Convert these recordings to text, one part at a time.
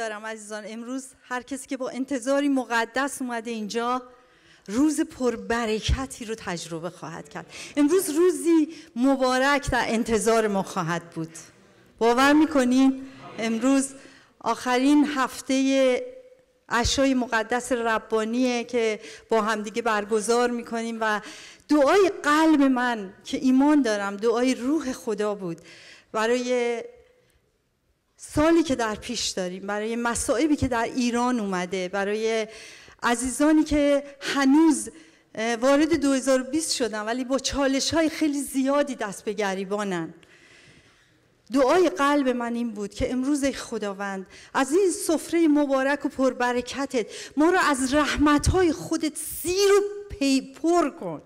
دارم عزیزان امروز هر کسی که با انتظاری مقدس اومده اینجا روز پربرکتی رو تجربه خواهد کرد امروز روزی مبارک در انتظار ما خواهد بود باور میکنین امروز آخرین هفته اشای مقدس ربانیه که با همدیگه برگزار میکنیم و دعای قلب من که ایمان دارم دعای روح خدا بود برای سالی که در پیش داریم برای مسائبی که در ایران اومده برای عزیزانی که هنوز وارد 2020 شدن ولی با چالش های خیلی زیادی دست به گریبانن دعای قلب من این بود که امروز خداوند از این سفره مبارک و پربرکتت ما رو از رحمتهای خودت سیر و پی کن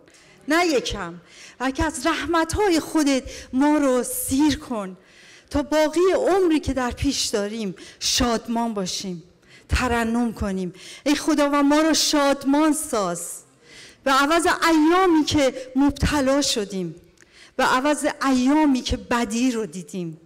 نه یکم بلکه از رحمتهای خودت ما رو سیر کن تا باقی عمری که در پیش داریم شادمان باشیم ترنم کنیم ای خدا و ما رو شادمان ساز به عوض ایامی که مبتلا شدیم به عوض ایامی که بدی رو دیدیم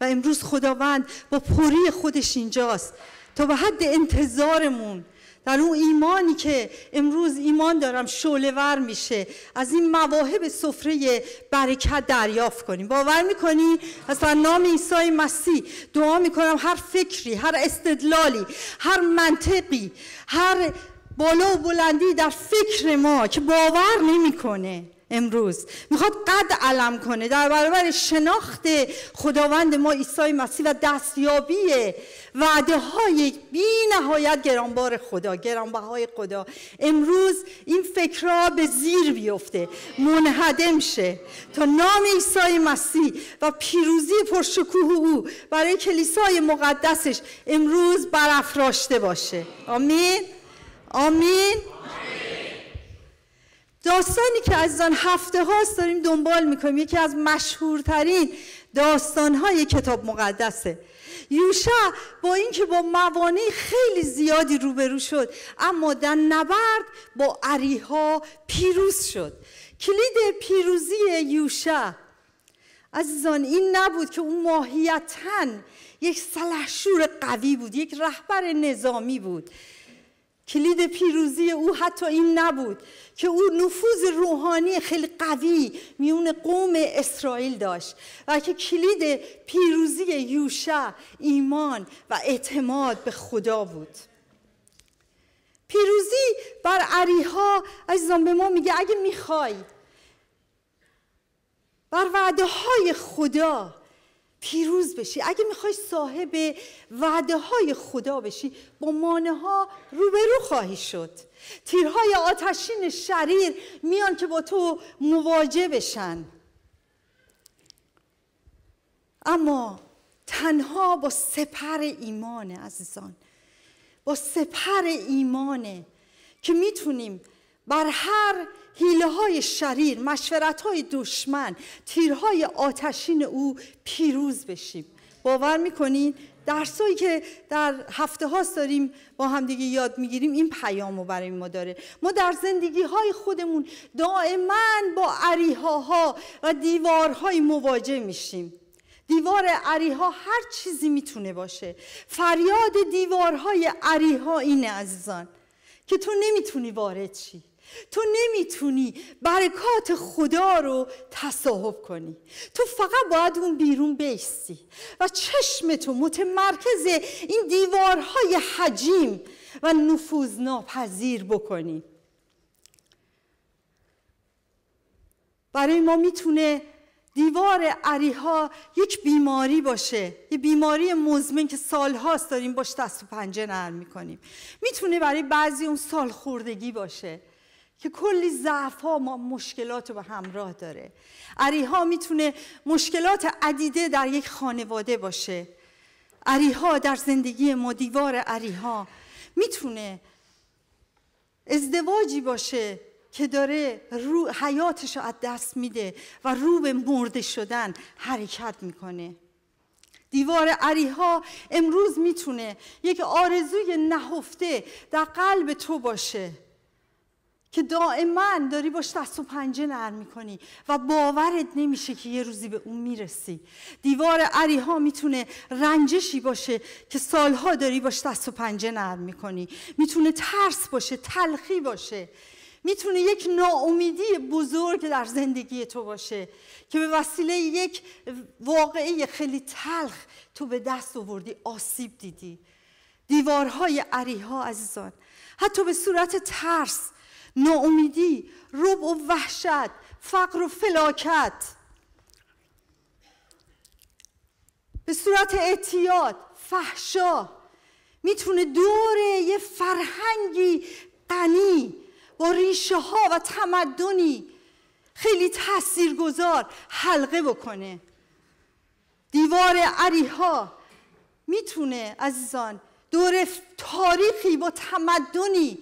و امروز خداوند با پوری خودش اینجاست تا به حد انتظارمون در اون ایمانی که امروز ایمان دارم شعله ور میشه از این مواهب سفره برکت دریافت کنیم باور میکنی از نام عیسی مسیح دعا میکنم هر فکری هر استدلالی هر منطقی هر بالا و بلندی در فکر ما که باور نمیکنه امروز میخواد قد علم کنه در برابر شناخت خداوند ما عیسی مسیح و دستیابی وعده های بی نهایت گرانبار خدا های خدا امروز این فکرها به زیر بیفته منهدم شه تا نام عیسی مسیح و پیروزی پرشکوه او برای کلیسای مقدسش امروز برافراشته باشه آمین آمین داستانی که عزیزان هفته هاست داریم دنبال میکنیم یکی از مشهورترین داستانهای کتاب مقدسه یوشا با اینکه با موانع خیلی زیادی روبرو شد اما در نبرد با عریها پیروز شد کلید پیروزی یوشا عزیزان این نبود که اون ماهیتا یک سلحشور قوی بود یک رهبر نظامی بود کلید پیروزی او حتی این نبود که او نفوذ روحانی خیلی قوی میون قوم اسرائیل داشت و که کلید پیروزی یوشع ایمان و اعتماد به خدا بود پیروزی بر عریها عزیزان به ما میگه اگه میخوای بر وعده های خدا پیروز بشی اگه میخوای صاحب وعده های خدا بشی با مانه ها روبرو خواهی شد تیرهای آتشین شریر میان که با تو مواجه بشن اما تنها با سپر ایمانه عزیزان با سپر ایمانه که میتونیم بر هر حیله های شریر مشورت های دشمن تیرهای آتشین او پیروز بشیم باور میکنین درسایی که در هفته ها داریم با همدیگه یاد میگیریم این پیام رو برای ما داره ما در زندگی های خودمون دائما با ها و دیوارهای مواجه میشیم دیوار عریها هر چیزی میتونه باشه فریاد دیوارهای عریها اینه عزیزان که تو نمیتونی وارد شی تو نمیتونی برکات خدا رو تصاحب کنی تو فقط باید اون بیرون بیستی و چشم تو متمرکز این دیوارهای حجیم و نفوذ ناپذیر بکنی برای ما میتونه دیوار عریها یک بیماری باشه یه بیماری مزمن که سالهاست داریم باش دست و پنجه نرم میکنیم میتونه برای بعضی اون سال خوردگی باشه که کلی ضعف ها ما مشکلات رو به همراه داره عریها میتونه مشکلات عدیده در یک خانواده باشه عریها در زندگی ما دیوار عریها میتونه ازدواجی باشه که داره رو حیاتش رو از دست میده و رو به مرده شدن حرکت میکنه دیوار عریها امروز میتونه یک آرزوی نهفته در قلب تو باشه که دائما داری باش دست و پنجه نرم میکنی و باورت نمیشه که یه روزی به اون میرسی دیوار عریها میتونه رنجشی باشه که سالها داری باش دست و پنجه نرم میکنی میتونه ترس باشه تلخی باشه میتونه یک ناامیدی بزرگ در زندگی تو باشه که به وسیله یک واقعی خیلی تلخ تو به دست آوردی آسیب دیدی دیوارهای عریها عزیزان حتی به صورت ترس ناامیدی رب و وحشت فقر و فلاکت به صورت اعتیاد فحشا میتونه دور یه فرهنگی غنی با ریشه ها و تمدنی خیلی تاثیرگذار گذار حلقه بکنه دیوار عریها میتونه عزیزان دور تاریخی با تمدنی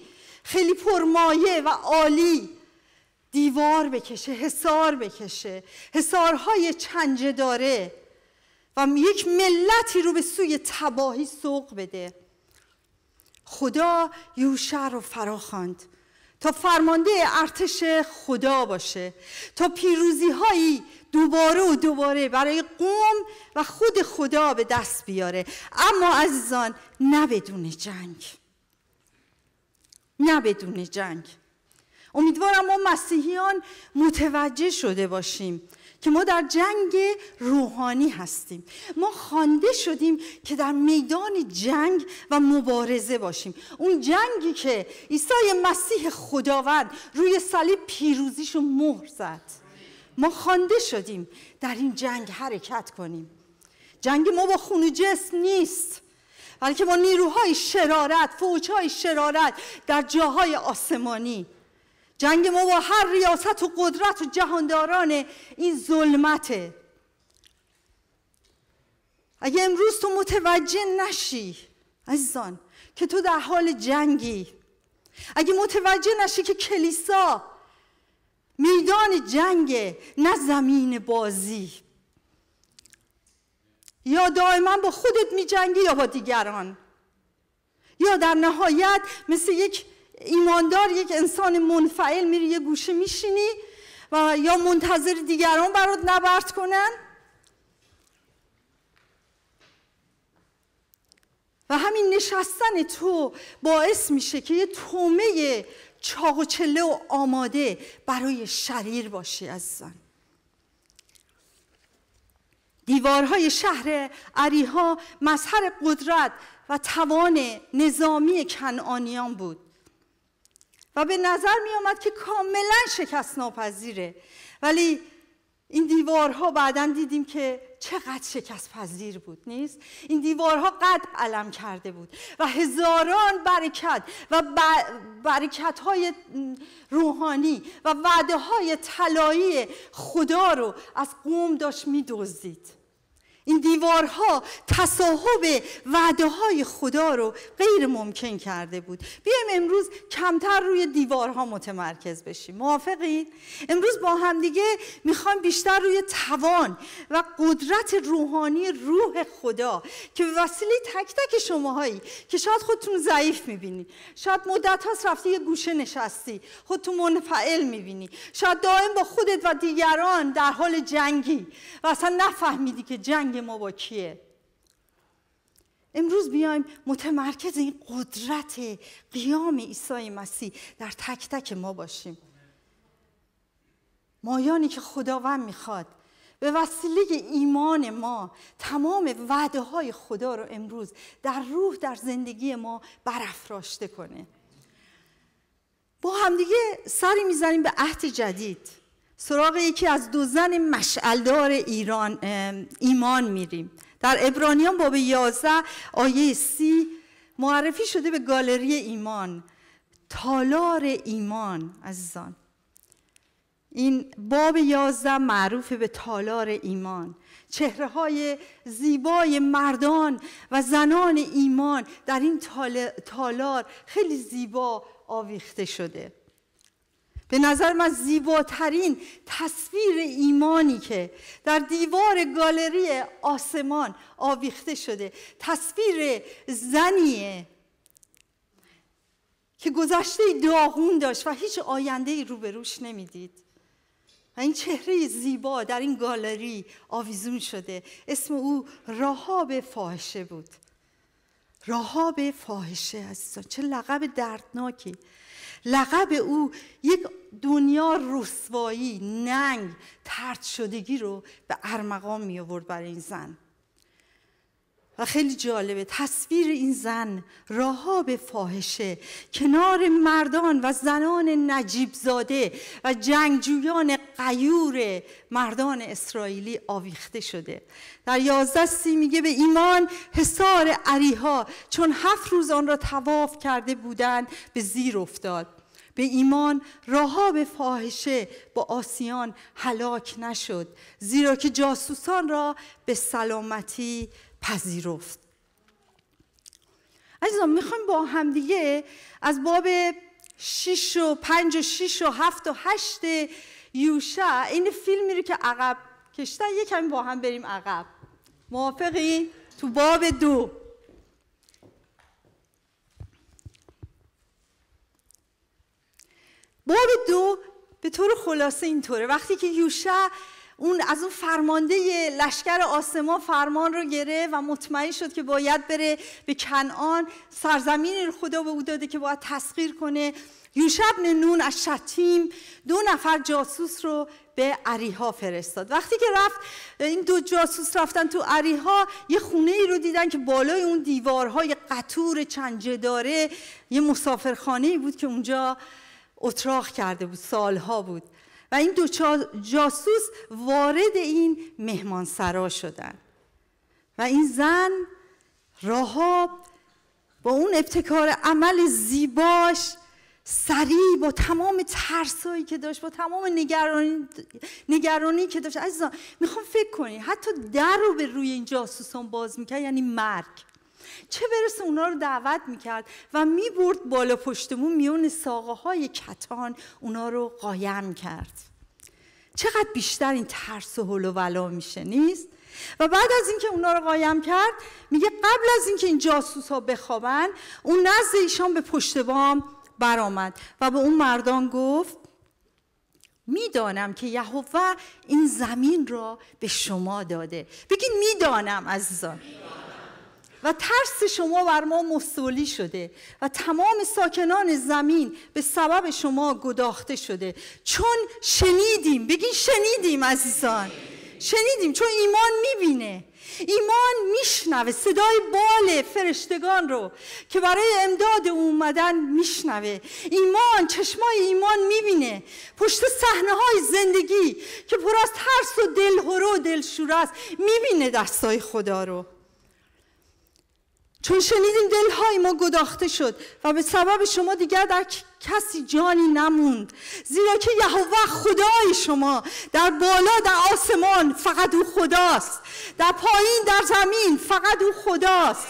خیلی پرمایه و عالی دیوار بکشه حسار بکشه حسارهای چنجه داره و یک ملتی رو به سوی تباهی سوق بده خدا یوشع رو فراخواند تا فرمانده ارتش خدا باشه تا پیروزی هایی دوباره و دوباره برای قوم و خود خدا به دست بیاره اما عزیزان نه بدون جنگ نه بدون جنگ امیدوارم ما مسیحیان متوجه شده باشیم که ما در جنگ روحانی هستیم ما خوانده شدیم که در میدان جنگ و مبارزه باشیم اون جنگی که عیسی مسیح خداوند روی صلیب پیروزیشو مهر زد ما خوانده شدیم در این جنگ حرکت کنیم جنگ ما با خون و جسم نیست برای که ما نیروهای شرارت فوجهای شرارت در جاهای آسمانی جنگ ما با هر ریاست و قدرت و جهانداران این ظلمته اگه امروز تو متوجه نشی عزیزان که تو در حال جنگی اگه متوجه نشی که کلیسا میدان جنگ نه زمین بازی یا دائما با خودت میجنگی یا با دیگران یا در نهایت مثل یک ایماندار یک انسان منفعل میری یه گوشه میشینی و یا منتظر دیگران برات نبرد کنن و همین نشستن تو باعث میشه که یه تومه چاق و چله و آماده برای شریر باشی عزیزان دیوارهای شهر عریها مظهر قدرت و توان نظامی کنعانیان بود و به نظر می آمد که کاملا شکست ناپذیره ولی این دیوارها بعدا دیدیم که چقدر شکست پذیر بود نیست این دیوارها قد علم کرده بود و هزاران برکت و برکت های روحانی و وعده های طلایی خدا رو از قوم داشت میدزدید این دیوارها تصاحب وعده های خدا رو غیر ممکن کرده بود بیایم امروز کمتر روی دیوارها متمرکز بشیم موافقین؟ امروز با همدیگه میخوایم بیشتر روی توان و قدرت روحانی روح خدا که وسیله تک تک شماهایی که شاید خودتون ضعیف میبینی شاید مدت هاست رفتی یه گوشه نشستی خودتون منفعل میبینی شاید دائم با خودت و دیگران در حال جنگی و اصلا نفهمیدی که جنگ ما با کیه امروز بیایم متمرکز این قدرت قیام عیسی مسیح در تک تک ما باشیم مایانی که خداوند میخواد به وسیله ایمان ما تمام وعده های خدا رو امروز در روح در زندگی ما برافراشته کنه با همدیگه سری میزنیم به عهد جدید سراغ یکی از دو زن مشعلدار ایران ایمان میریم در ابرانیان باب 11 آیه سی معرفی شده به گالری ایمان تالار ایمان عزیزان این باب 11 معروف به تالار ایمان چهره های زیبای مردان و زنان ایمان در این تالار خیلی زیبا آویخته شده به نظر من زیباترین تصویر ایمانی که در دیوار گالری آسمان آویخته شده تصویر زنیه که گذشته داغون داشت و هیچ آینده ای روبروش نمیدید و این چهره زیبا در این گالری آویزون شده اسم او راهاب فاحشه بود راهاب فاحشه عزیزان چه لقب دردناکی لقب او یک دنیا رسوایی ننگ ترد شدگی رو به ارمغان می آورد برای این زن و خیلی جالبه تصویر این زن راها به فاحشه کنار مردان و زنان نجیب زاده و جنگجویان قیور مردان اسرائیلی آویخته شده در یازده سی میگه به ایمان حصار عریها چون هفت روز آن را تواف کرده بودند به زیر افتاد به ایمان راهاب فاحشه با آسیان هلاک نشد زیرا که جاسوسان را به سلامتی پذیرفت عزیزان میخوایم با همدیگه از باب 6 و 5 و 6 و 7 و 8 یوشع این فیلمی رو که عقب کشتن یه با هم بریم عقب موافقی تو باب دو باب دو به طور خلاصه اینطوره وقتی که یوشع اون از اون فرمانده لشکر آسمان فرمان رو گرفت و مطمئن شد که باید بره به کنعان سرزمین خدا به او داده که باید تسخیر کنه یوشب نون از شتیم دو نفر جاسوس رو به عریها فرستاد وقتی که رفت این دو جاسوس رفتن تو عریها یه خونه ای رو دیدن که بالای اون دیوارهای قطور داره یه مسافرخانه ای بود که اونجا اتراق کرده بود سالها بود و این دو جاسوس وارد این مهمانسرا شدند و این زن راهاب با اون ابتکار عمل زیباش سریع با تمام ترسایی که داشت با تمام نگرانی, که داشت عزیزان میخوام فکر کنی حتی در رو به روی این جاسوسان باز میکرد یعنی مرگ چه برسه اونا رو دعوت میکرد و میبرد بالا پشتمون میون ساقه های کتان اونا رو قایم کرد چقدر بیشتر این ترس و هلو ولا میشه نیست و بعد از اینکه اونا رو قایم کرد میگه قبل از اینکه این جاسوس ها بخوابن اون نزد ایشان به پشت بام برآمد و به اون مردان گفت میدانم که یهوه این زمین را به شما داده بگین میدانم عزیزان و ترس شما بر ما مستولی شده و تمام ساکنان زمین به سبب شما گداخته شده چون شنیدیم بگین شنیدیم عزیزان شنیدیم چون ایمان میبینه ایمان میشنوه صدای بال فرشتگان رو که برای امداد اومدن میشنوه ایمان چشمای ایمان میبینه پشت صحنه های زندگی که پر از ترس و دل و دلشوره است میبینه دستای خدا رو چون شنیدیم دلهای ما گداخته شد و به سبب شما دیگر در کسی جانی نموند زیرا که یهوه خدای شما در بالا در آسمان فقط او خداست در پایین در زمین فقط او خداست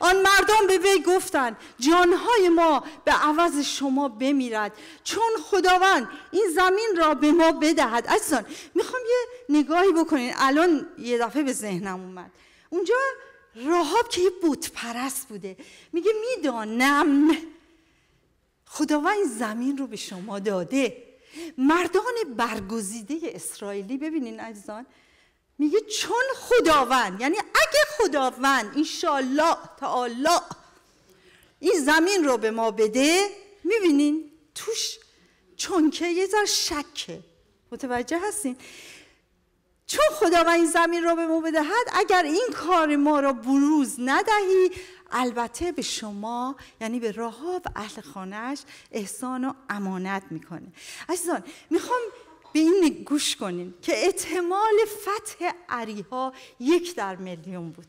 آن مردم به وی گفتند جانهای ما به عوض شما بمیرد چون خداوند این زمین را به ما بدهد عزیزان میخوام یه نگاهی بکنین الان یه دفعه به ذهنم اومد اونجا راهاب که یه بود پرست بوده میگه میدانم خداوند این زمین رو به شما داده مردان برگزیده اسرائیلی ببینین عزیزان میگه چون خداوند یعنی اگه خداوند انشالله تعالی این زمین رو به ما بده میبینین توش چون که یه ذر شکه متوجه هستین چون خداوند این زمین را به ما بدهد اگر این کار ما را بروز ندهی البته به شما یعنی به راهاب و اهل خانهش احسان و امانت میکنه عزیزان میخوام به این گوش کنین که احتمال فتح عریها یک در میلیون بود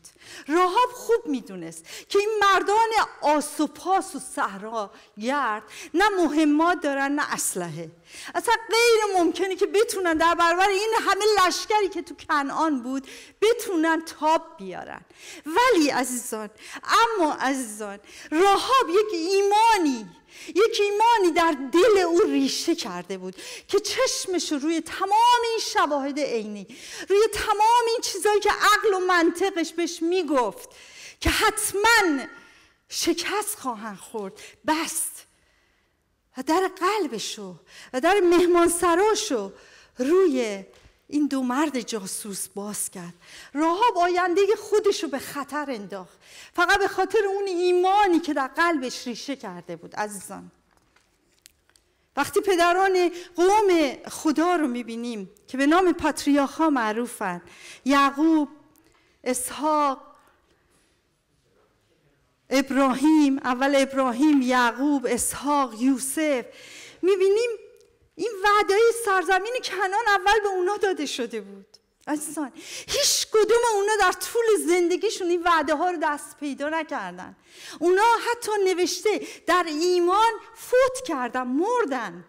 راهاب خوب میدونست که این مردان آس و و صحرا گرد نه مهمات دارن نه اسلحه اصلا غیر ممکنه که بتونن در برابر این همه لشکری که تو کنعان بود بتونن تاب بیارن ولی عزیزان اما عزیزان راهاب یک ایمانی یک ایمانی در دل او ریشه کرده بود که چشمش روی تمام این شواهد عینی روی تمام این چیزایی که عقل و منطقش بهش میگفت که حتما شکست خواهند خورد بس و در قلبشو و در مهمان رو روی این دو مرد جاسوس باز کرد راهاب آینده خودش رو به خطر انداخت فقط به خاطر اون ایمانی که در قلبش ریشه کرده بود عزیزان وقتی پدران قوم خدا رو میبینیم که به نام پاتریاخا معروفن یعقوب اسحاق ابراهیم اول ابراهیم یعقوب اسحاق یوسف میبینیم این وعده سرزمین کنان اول به اونا داده شده بود عزیزان هیچ کدوم اونا در طول زندگیشون این وعده ها رو دست پیدا نکردن اونا حتی نوشته در ایمان فوت کردن مردن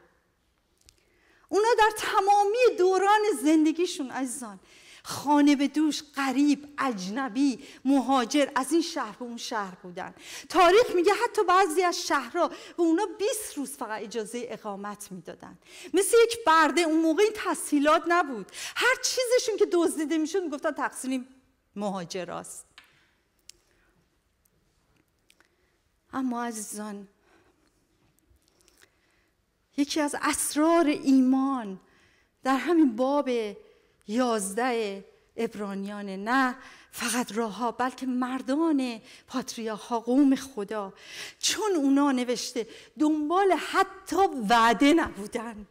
اونا در تمامی دوران زندگیشون عزیزان خانه به دوش غریب اجنبی مهاجر از این شهر به اون شهر بودن تاریخ میگه حتی بعضی از شهرها به اونا 20 روز فقط اجازه اقامت میدادن مثل یک برده اون موقع این تسهیلات نبود هر چیزشون که دزدیده میشد میگفتن تقصیر مهاجراست اما عزیزان یکی از اسرار ایمان در همین باب یازده ابرانیان نه فقط راها بلکه مردان پاتریاها قوم خدا چون اونا نوشته دنبال حتی وعده نبودن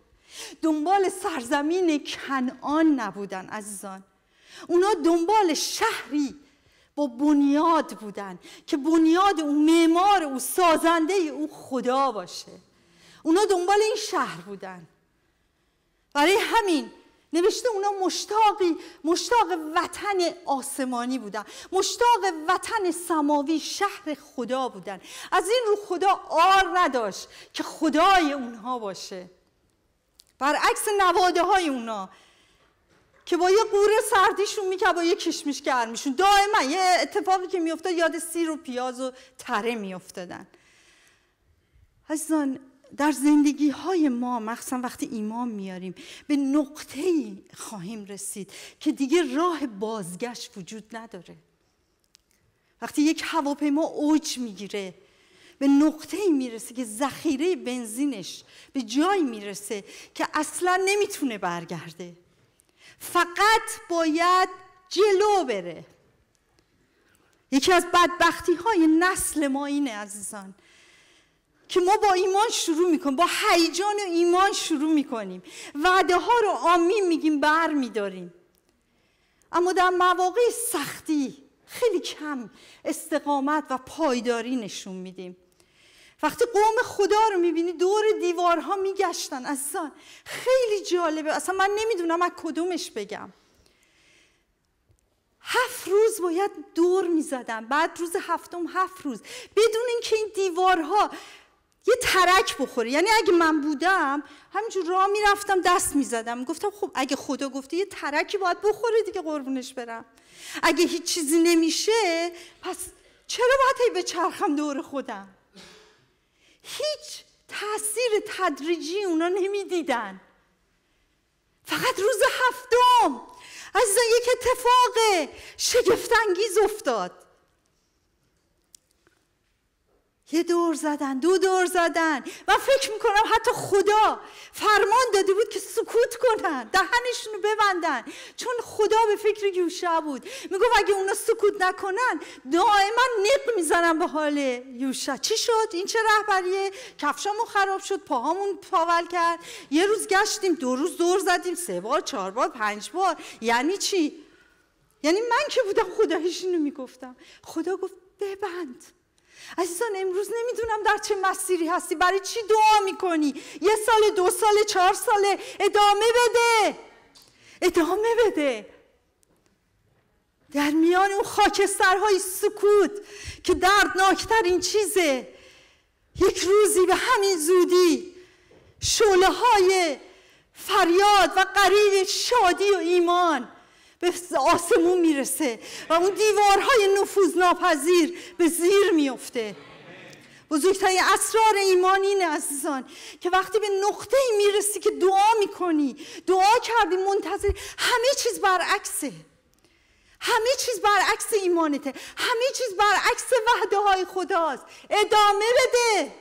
دنبال سرزمین کنعان نبودن عزیزان اونا دنبال شهری با بنیاد بودن که بنیاد او معمار او سازنده او خدا باشه اونا دنبال این شهر بودن برای همین نوشته اونا مشتاقی مشتاق وطن آسمانی بودن مشتاق وطن سماوی شهر خدا بودن از این رو خدا آر نداشت که خدای اونها باشه برعکس نواده های اونا که با یه قوره سردیشون میکرد با یه کشمش گرمیشون دائما یه اتفاقی که میافتاد یاد سیر و پیاز و تره میافتادن عزیزان در زندگی های ما مخصوصا وقتی ایمان میاریم به نقطه خواهیم رسید که دیگه راه بازگشت وجود نداره وقتی یک هواپیما اوج میگیره به نقطه ای میرسه که ذخیره بنزینش به جایی میرسه که اصلا نمیتونه برگرده فقط باید جلو بره یکی از بدبختی های نسل ما اینه عزیزان که ما با ایمان شروع میکنیم با هیجان و ایمان شروع میکنیم وعده ها رو آمین میگیم بر میداریم اما در مواقع سختی خیلی کم استقامت و پایداری نشون میدیم وقتی قوم خدا رو میبینی دور دیوارها میگشتن اصلا خیلی جالبه اصلا من نمیدونم از کدومش بگم هفت روز باید دور میزدن بعد روز هفتم هفت روز بدون اینکه این دیوارها یه ترک بخوره یعنی اگه من بودم همینجور راه میرفتم دست میزدم گفتم خب اگه خدا گفته یه ترکی باید بخوره دیگه قربونش برم اگه هیچ چیزی نمیشه پس چرا باید هی به چرخم دور خودم هیچ تاثیر تدریجی اونا نمیدیدن فقط روز هفتم از یک اتفاق شگفتانگیز افتاد یه دور زدن دو دور زدن من فکر میکنم حتی خدا فرمان داده بود که سکوت کنن دهنشون رو ببندن چون خدا به فکر یوشع بود میگو اگه اونا سکوت نکنن دائما نق میزنن به حال یوشع چی شد این چه رهبریه کفشامون خراب شد پاهامون پاول کرد یه روز گشتیم دو روز دور زدیم سه بار چهار بار پنج بار یعنی چی یعنی من که بودم خدا میگفتم خدا گفت ببند عزیزان امروز نمیدونم در چه مسیری هستی برای چی دعا میکنی یه سال دو سال چهار ساله ادامه بده ادامه بده در میان اون خاکسترهای سکوت که این چیزه یک روزی به همین زودی شعله های فریاد و قریب شادی و ایمان به آسمون میرسه و اون دیوارهای نفوذ ناپذیر به زیر میفته بزرگترین اسرار ایمان اینه عزیزان که وقتی به نقطه ای میرسی که دعا میکنی دعا کردی منتظر همه چیز برعکسه همه چیز برعکس ایمانته همه چیز برعکس وحده های خداست ادامه بده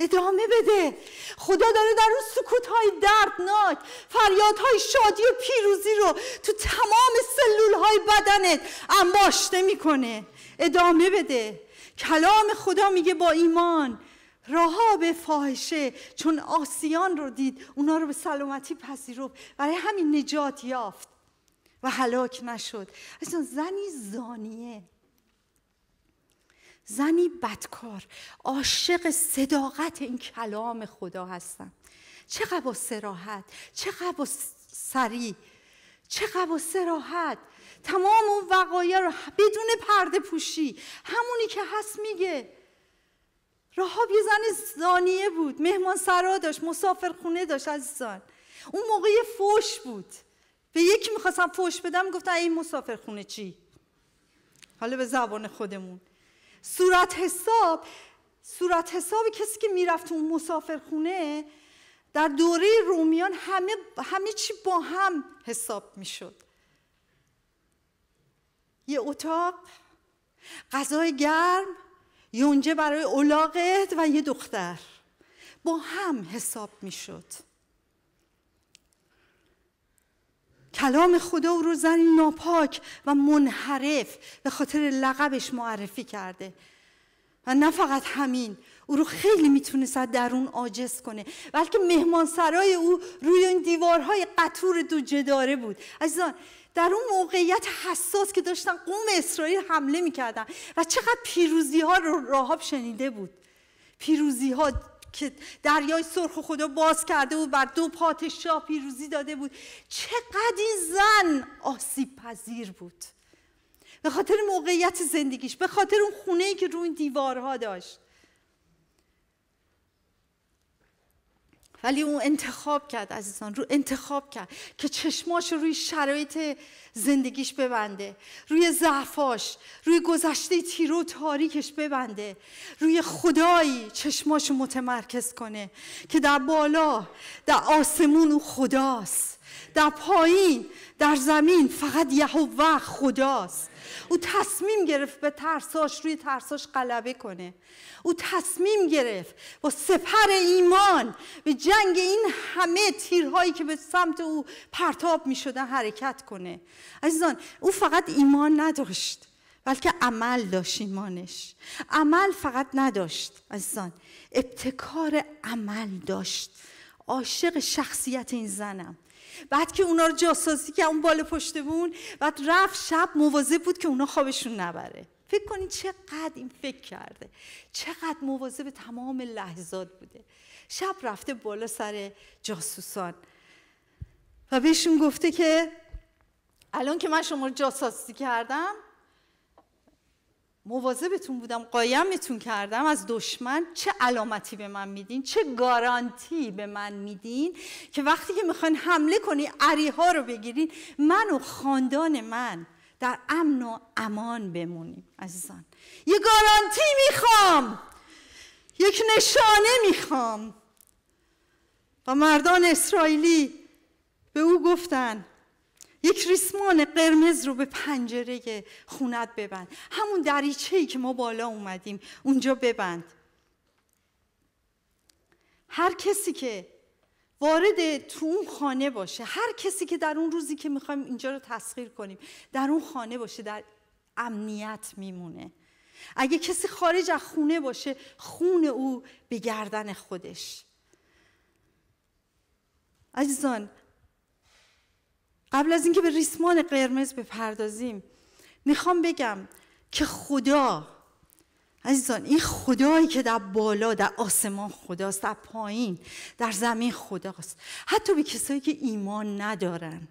ادامه بده خدا داره در اون سکوت های دردناک فریاد های شادی و پیروزی رو تو تمام سلول های بدنت انباشته میکنه ادامه بده کلام خدا میگه با ایمان راها به فاحشه چون آسیان رو دید اونا رو به سلامتی پذیرفت برای همین نجات یافت و هلاک نشد اصلا زنی زانیه زنی بدکار عاشق صداقت این کلام خدا هستم چه با سراحت چه با سری، چه با سراحت تمام اون وقایع رو بدون پرده پوشی همونی که هست میگه راهاب یه زن زانیه بود مهمان سرا داشت مسافر خونه داشت عزیزان اون موقع یه فوش بود به یکی میخواستم فوش بدم گفتن این مسافر خونه چی حالا به زبان خودمون صورت حساب صورت حساب کسی که میرفت اون مسافرخونه در دوره رومیان همه, همه چی با هم حساب میشد یه اتاق غذای گرم یونجه برای الاغت و یه دختر با هم حساب میشد کلام خدا او رو زنی ناپاک و منحرف به خاطر لقبش معرفی کرده و نه فقط همین او رو خیلی میتونست در درون عاجز کنه بلکه مهمانسرای او روی این دیوارهای قطور دو جداره بود عزیزان در اون موقعیت حساس که داشتن قوم اسرائیل حمله میکردن و چقدر پیروزی ها رو راهاب شنیده بود پیروزی ها که دریای سرخ خدا باز کرده بود بر دو پادشاه پیروزی داده بود چقدر این زن آسیب پذیر بود به خاطر موقعیت زندگیش به خاطر اون خونه ای که روی دیوارها داشت ولی او انتخاب کرد عزیزان رو انتخاب کرد که چشماش روی شرایط زندگیش ببنده روی ضعفاش روی گذشته تیرو تاریکش ببنده روی خدایی چشماش متمرکز کنه که در بالا در آسمون او خداست در پایین در زمین فقط یهوه خداست او تصمیم گرفت به ترساش روی ترساش غلبه کنه او تصمیم گرفت با سپر ایمان به جنگ این همه تیرهایی که به سمت او پرتاب می شدن حرکت کنه عزیزان او فقط ایمان نداشت بلکه عمل داشت ایمانش عمل فقط نداشت عزیزان ابتکار عمل داشت عاشق شخصیت این زنم بعد که اونا رو جاسازی که اون بالا پشت بون بعد رفت شب مواظب بود که اونا خوابشون نبره فکر کنید چقدر این فکر کرده چقدر مواظب تمام لحظات بوده شب رفته بالا سر جاسوسان و بهشون گفته که الان که من شما رو جاسازی کردم مواظبتون بودم قایمتون کردم از دشمن چه علامتی به من میدین چه گارانتی به من میدین که وقتی که میخواین حمله کنی ها رو بگیرین من و خاندان من در امن و امان بمونیم عزیزان یه گارانتی میخوام یک نشانه میخوام و مردان اسرائیلی به او گفتن یک ریسمان قرمز رو به پنجره خونت ببند همون دریچه ای که ما بالا اومدیم اونجا ببند هر کسی که وارد تو اون خانه باشه هر کسی که در اون روزی که میخوایم اینجا رو تسخیر کنیم در اون خانه باشه در امنیت میمونه اگه کسی خارج از خونه باشه خون او به گردن خودش عزیزان قبل از اینکه به ریسمان قرمز بپردازیم میخوام بگم که خدا عزیزان این خدایی که در بالا در آسمان خداست در پایین در زمین خداست حتی به کسایی که ایمان ندارن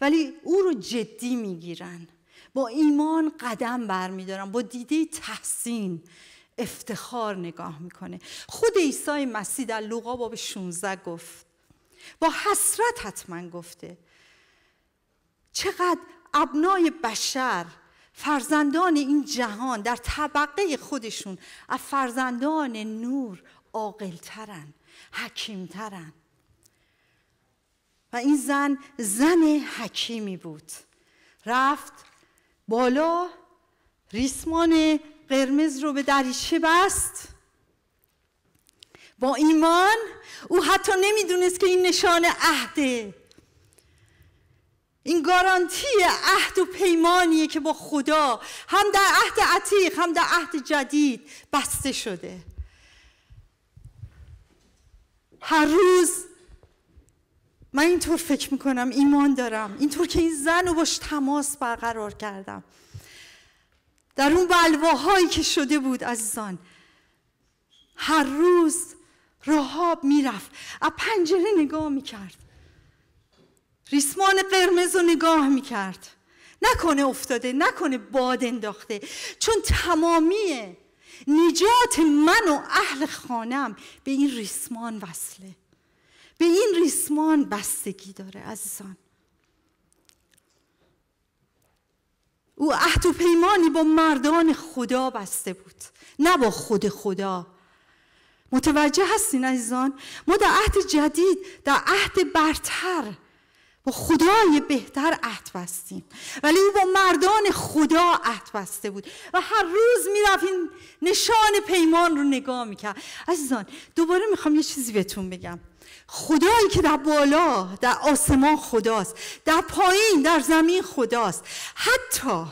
ولی او رو جدی میگیرن با ایمان قدم برمیدارن با دیده تحسین افتخار نگاه میکنه خود عیسی مسیح در لوقا باب 16 گفت با حسرت حتما گفته چقدر ابنای بشر فرزندان این جهان در طبقه خودشون از فرزندان نور عاقلترن حکیمترن و این زن زن حکیمی بود رفت بالا ریسمان قرمز رو به دریچه بست با ایمان او حتی نمیدونست که این نشان عهده این گارانتی عهد و پیمانیه که با خدا هم در عهد عتیق هم در عهد جدید بسته شده هر روز من اینطور فکر میکنم ایمان دارم اینطور که این زن رو باش تماس برقرار کردم در اون بلواهایی که شده بود عزیزان هر روز رهاب میرفت از پنجره نگاه میکرد ریسمان قرمز رو نگاه میکرد نکنه افتاده نکنه باد انداخته چون تمامی نجات من و اهل خانم به این ریسمان وصله به این ریسمان بستگی داره عزیزان او عهد و پیمانی با مردان خدا بسته بود نه با خود خدا متوجه هستین عزیزان ما در عهد جدید در عهد برتر با خدای بهتر عهد بستیم ولی او با مردان خدا عهد بسته بود و هر روز میرفت این نشان پیمان رو نگاه میکرد عزیزان دوباره میخوام یه چیزی بهتون بگم خدایی که در بالا در آسمان خداست در پایین در زمین خداست حتی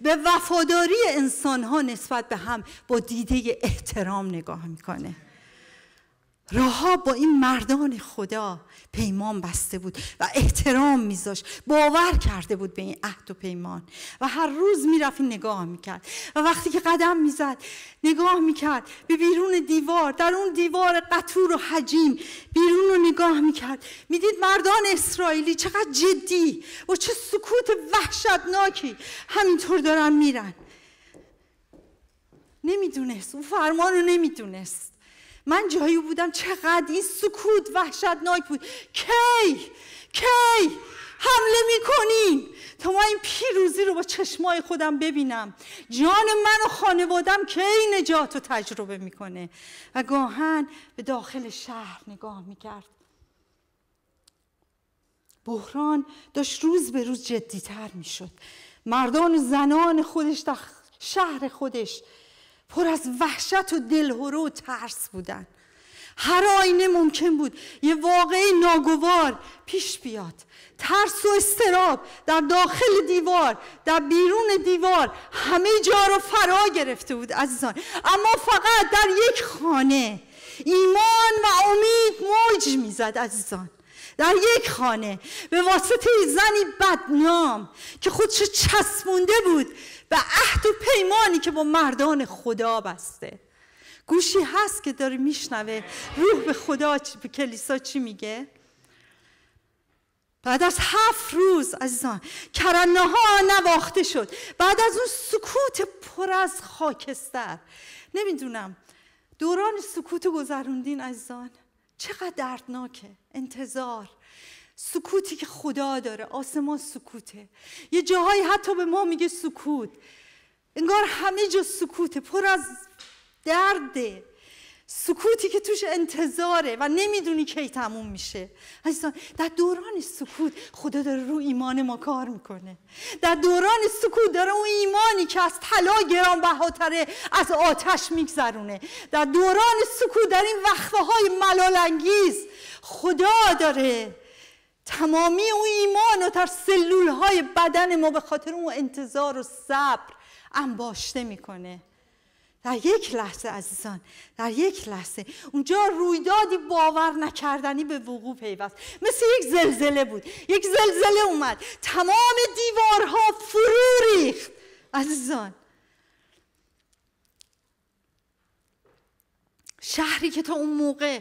به وفاداری انسان ها نسبت به هم با دیده احترام نگاه میکنه راها با این مردان خدا پیمان بسته بود و احترام میذاشت باور کرده بود به این عهد و پیمان و هر روز میرفت نگاه میکرد و وقتی که قدم میزد نگاه میکرد به بیرون دیوار در اون دیوار قطور و حجیم بیرون رو نگاه میکرد میدید مردان اسرائیلی چقدر جدی و چه سکوت وحشتناکی همینطور دارن میرن نمیدونست او فرمان رو نمیدونست من جایی بودم چقدر این سکوت وحشتناک بود کی کی حمله میکنیم تا ما این پیروزی رو با چشمای خودم ببینم جان من و خانوادم کی نجات رو تجربه میکنه و گاهن به داخل شهر نگاه میکرد بحران داشت روز به روز جدیتر میشد مردان و زنان خودش در شهر خودش پر از وحشت و دلهوره و ترس بودن هر آینه ممکن بود یه واقعی ناگوار پیش بیاد ترس و استراب در داخل دیوار در بیرون دیوار همه جا رو فرا گرفته بود عزیزان اما فقط در یک خانه ایمان و امید موج میزد عزیزان در یک خانه به واسطه زنی بدنام که خودش چسبونده بود به عهد و پیمانی که با مردان خدا بسته گوشی هست که داره میشنوه روح به خدا به کلیسا چی میگه بعد از هفت روز عزیزان کرنه ها نواخته شد بعد از اون سکوت پر از خاکستر نمیدونم دوران سکوت گذروندین عزیزان چقدر دردناکه انتظار سکوتی که خدا داره آسمان سکوته یه جاهایی حتی به ما میگه سکوت انگار همه جا سکوته پر از درده سکوتی که توش انتظاره و نمیدونی کی تموم میشه عزیزان در دوران سکوت خدا داره رو ایمان ما کار میکنه در دوران سکوت داره اون ایمانی که از طلا بهاتره از آتش میگذرونه در دوران سکوت در این وقفه های ملال انگیز خدا داره تمامی اون ایمان و در سلول های بدن ما به خاطر اون انتظار و صبر انباشته میکنه در یک لحظه عزیزان در یک لحظه اونجا رویدادی باور نکردنی به وقوع پیوست مثل یک زلزله بود یک زلزله اومد تمام دیوارها فرو ریخت عزیزان شهری که تا اون موقع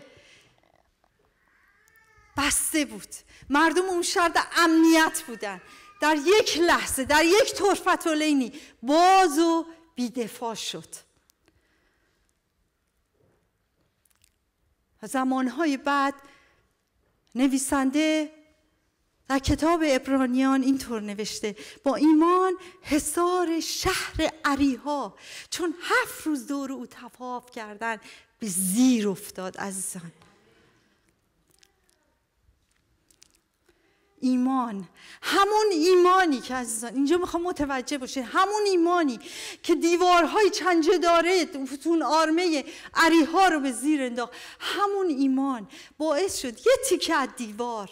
بسته بود مردم اون شهر در امنیت بودن در یک لحظه در یک لینی باز و بیدفاع شد زمانهای بعد نویسنده در کتاب ابرانیان اینطور نوشته با ایمان حصار شهر عریها چون هفت روز دور او تفاف کردن به زیر افتاد عزیزان ایمان همون ایمانی که عزیزان اینجا میخوام متوجه باشه همون ایمانی که دیوارهای چنجه داره اون آرمه عریها رو به زیر انداخت همون ایمان باعث شد یه تیکه از دیوار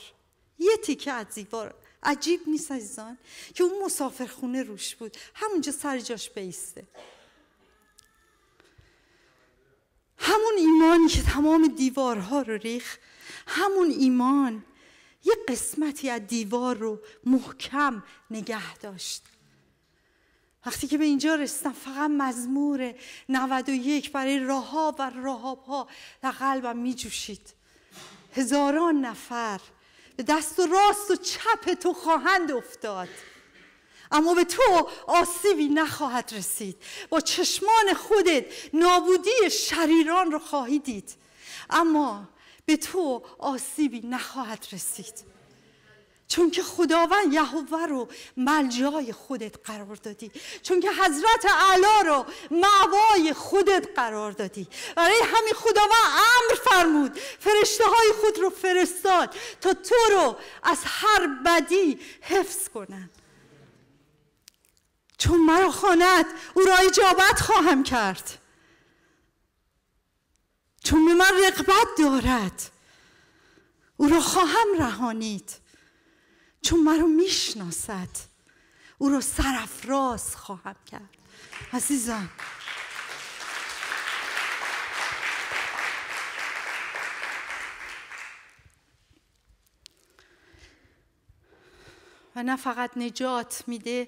یه تیکه از دیوار عجیب نیست عزیزان که اون مسافرخونه روش بود همونجا سر جاش بیسته همون ایمانی که تمام دیوارها رو ریخ همون ایمان یه قسمتی از دیوار رو محکم نگه داشت وقتی که به اینجا رسیدم فقط مزمور 91 برای راهاب و راهاب ها در قلبم می هزاران نفر به دست و راست و چپ تو خواهند افتاد اما به تو آسیبی نخواهد رسید با چشمان خودت نابودی شریران رو خواهی دید اما به تو آسیبی نخواهد رسید چون که خداوند یهوه رو ملجای خودت قرار دادی چون که حضرت اعلی رو معوای خودت قرار دادی برای همین خداوند امر فرمود فرشته های خود رو فرستاد تا تو رو از هر بدی حفظ کنند چون مرا خانت او را اجابت خواهم کرد چون به من رقبت دارد او را خواهم رهانید چون مرا میشناسد او را سرافراز خواهم کرد عزیزان و نه فقط نجات میده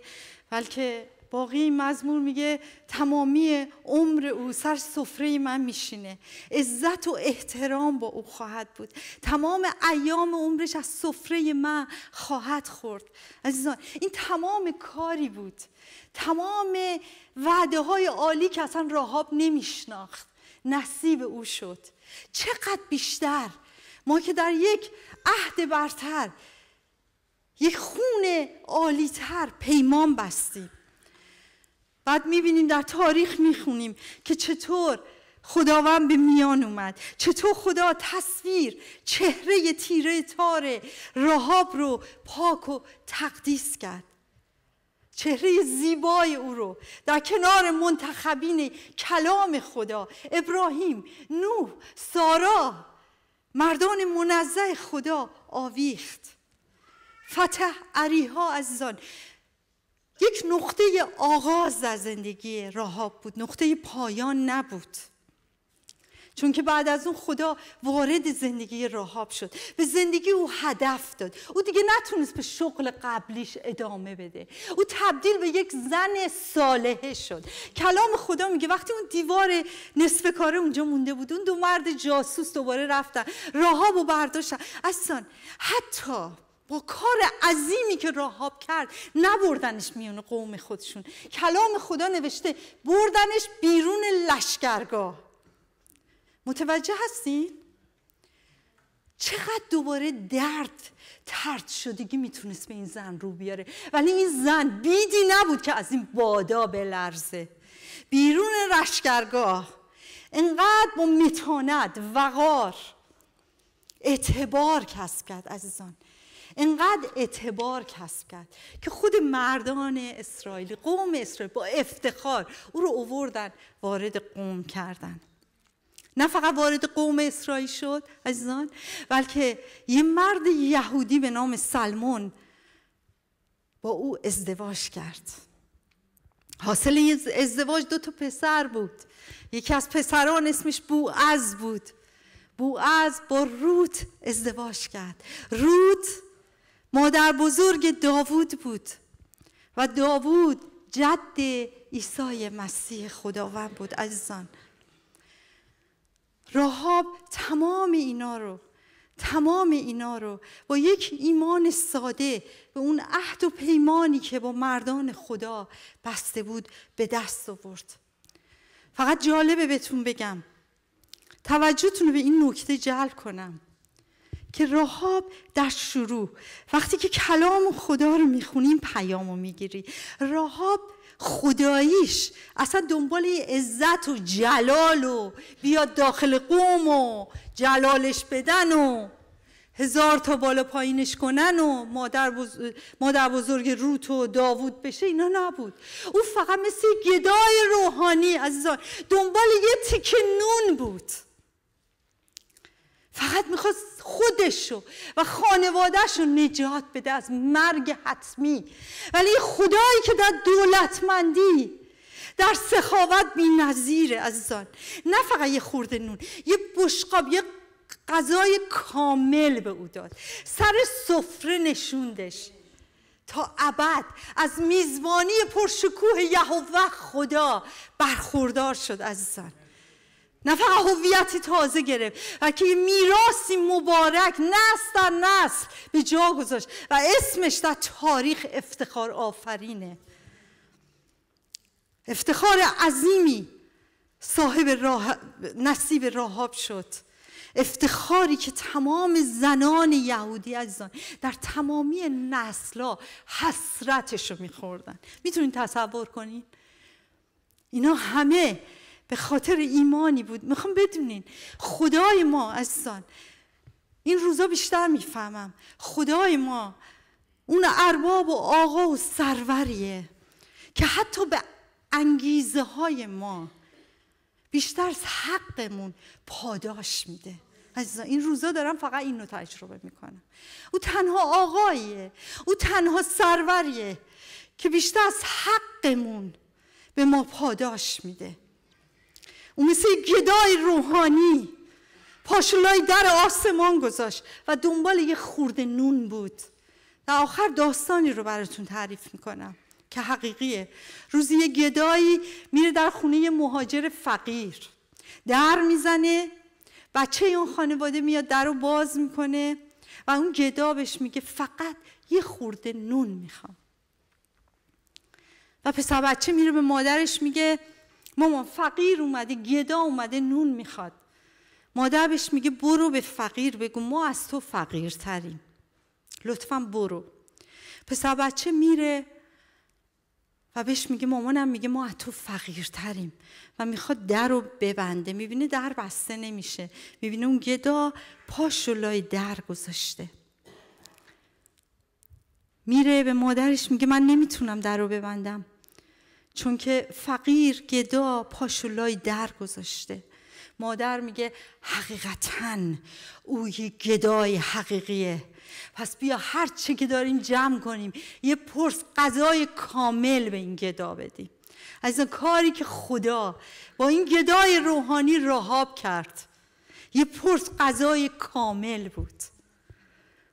بلکه باقی این مزمور میگه تمامی عمر او سر سفره من میشینه عزت و احترام با او خواهد بود تمام ایام عمرش از سفره من خواهد خورد عزیزان این تمام کاری بود تمام وعده های عالی که اصلا راهاب نمیشناخت نصیب او شد چقدر بیشتر ما که در یک عهد برتر یک خون عالیتر پیمان بستیم بعد میبینیم در تاریخ میخونیم که چطور خداوند به میان اومد چطور خدا تصویر چهره تیره تار راهاب رو پاک و تقدیس کرد چهره زیبای او رو در کنار منتخبین کلام خدا ابراهیم، نوح، سارا مردان منزه خدا آویخت فتح عریها عزیزان یک نقطه آغاز در زندگی راهاب بود نقطه پایان نبود چون که بعد از اون خدا وارد زندگی راهاب شد به زندگی او هدف داد او دیگه نتونست به شغل قبلیش ادامه بده او تبدیل به یک زن صالحه شد کلام خدا میگه وقتی اون دیوار نصف کاره اونجا مونده بود اون دو مرد جاسوس دوباره رفتن راهاب و برداشتن اصلا حتی با کار عظیمی که راهاب کرد نبردنش میان قوم خودشون کلام خدا نوشته بردنش بیرون لشکرگاه متوجه هستین؟ چقدر دوباره درد ترد شدگی میتونست به این زن رو بیاره ولی این زن بیدی نبود که از این بادا بلرزه بیرون رشگرگاه انقدر با متانت وقار اعتبار کسب کرد عزیزان انقدر اعتبار کسب کرد که خود مردان اسرائیلی، قوم اسرائیل با افتخار او رو اووردن وارد قوم کردن نه فقط وارد قوم اسرائیل شد عزیزان بلکه یه مرد یهودی به نام سلمون با او ازدواج کرد حاصل ازدواج دو تا پسر بود یکی از پسران اسمش بوعز بود بوعز با روت ازدواج کرد روت مادر بزرگ داوود بود و داوود جد ایسای مسیح خداوند بود عزیزان راهاب تمام اینا رو تمام اینا رو با یک ایمان ساده به اون عهد و پیمانی که با مردان خدا بسته بود به دست آورد فقط جالبه بهتون بگم توجهتون رو به این نکته جلب کنم که راهاب در شروع وقتی که کلام خدا رو میخونیم پیام رو میگیری راهاب خداییش اصلا دنبال عزت و جلال و بیاد داخل قوم و جلالش بدن و هزار تا بالا پایینش کنن و مادر مادر بزرگ روت و داوود بشه اینا نبود او فقط مثل گدای روحانی عزیزان دنبال یه تیک نون بود فقط میخواست خودشو و خانوادهشو نجات بده از مرگ حتمی ولی خدایی که در دولتمندی در سخاوت بی نظیره عزیزان نه فقط یه خورده نون یه بشقاب یه غذای کامل به او داد سر سفره نشوندش تا ابد از میزبانی پرشکوه یهوه خدا برخوردار شد عزیزان نه فقط هویتی تازه گرفت و که میراثی مبارک نسل در نسل به جا گذاشت و اسمش در تاریخ افتخار آفرینه افتخار عظیمی صاحب راه... نصیب راهاب شد افتخاری که تمام زنان یهودی عزیزان در تمامی نسلا حسرتش رو میخوردن میتونین تصور کنین اینا همه به خاطر ایمانی بود میخوام بدونین خدای ما عزیزان این روزا بیشتر میفهمم خدای ما اون ارباب و آقا و سروریه که حتی به انگیزه های ما بیشتر از حقمون پاداش میده عزیزان این روزا دارم فقط این رو تجربه میکنم او تنها آقاییه او تنها سروریه که بیشتر از حقمون به ما پاداش میده او مثل گدای روحانی پاشلای در آسمان گذاشت و دنبال یه خورده نون بود در آخر داستانی رو براتون تعریف میکنم که حقیقیه روزی یه گدایی میره در خونه یه مهاجر فقیر در میزنه بچه اون خانواده میاد در رو باز میکنه و اون گدا بهش میگه فقط یه خورده نون میخوام و پسر بچه میره به مادرش میگه مامان فقیر اومده گدا اومده نون میخواد مادر بهش میگه برو به فقیر بگو ما از تو فقیرتریم لطفا برو پسر بچه میره و بهش میگه مامانم میگه ما از تو فقیرتریم و میخواد در رو ببنده میبینه در بسته نمیشه میبینه اون گدا پاش لای در گذاشته میره به مادرش میگه من نمیتونم در رو ببندم چون که فقیر گدا پاشولای در گذاشته مادر میگه حقیقتا او یه گدای حقیقیه پس بیا هر چه که داریم جمع کنیم یه پرس غذای کامل به این گدا بدیم از این کاری که خدا با این گدای روحانی رهاب کرد یه پرس غذای کامل بود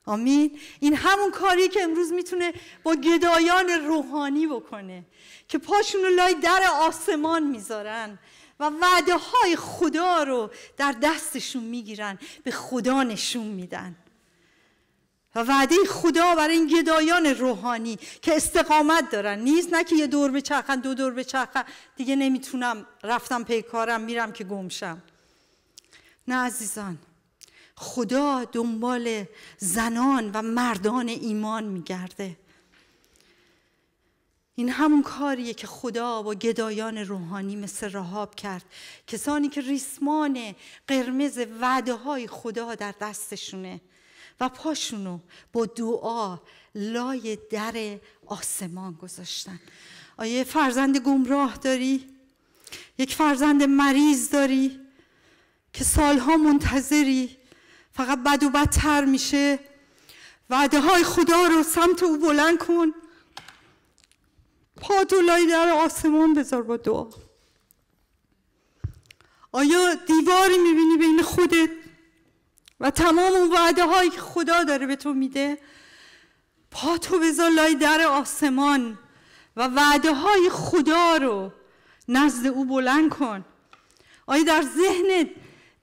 آمین این همون کاری که امروز میتونه با گدایان روحانی بکنه که پاشون رو لای در آسمان میذارن و وعده های خدا رو در دستشون میگیرن به خدا نشون میدن و وعده خدا برای این گدایان روحانی که استقامت دارن نیست نه که یه دور بچرخن دو دور بچرخن دیگه نمیتونم رفتم پیکارم میرم که گمشم نه عزیزان خدا دنبال زنان و مردان ایمان میگرده این همون کاریه که خدا با گدایان روحانی مثل رهاب کرد کسانی که ریسمان قرمز وعده های خدا در دستشونه و پاشونو با دعا لای در آسمان گذاشتن آیا فرزند گمراه داری؟ یک فرزند مریض داری؟ که سالها منتظری فقط بد و بدتر میشه وعده های خدا رو سمت او بلند کن پا لای در آسمان بذار با دعا آیا دیواری میبینی بین خودت و تمام اون وعده هایی که خدا داره به تو میده پا تو بذار لای در آسمان و وعده های خدا رو نزد او بلند کن آیا در ذهنت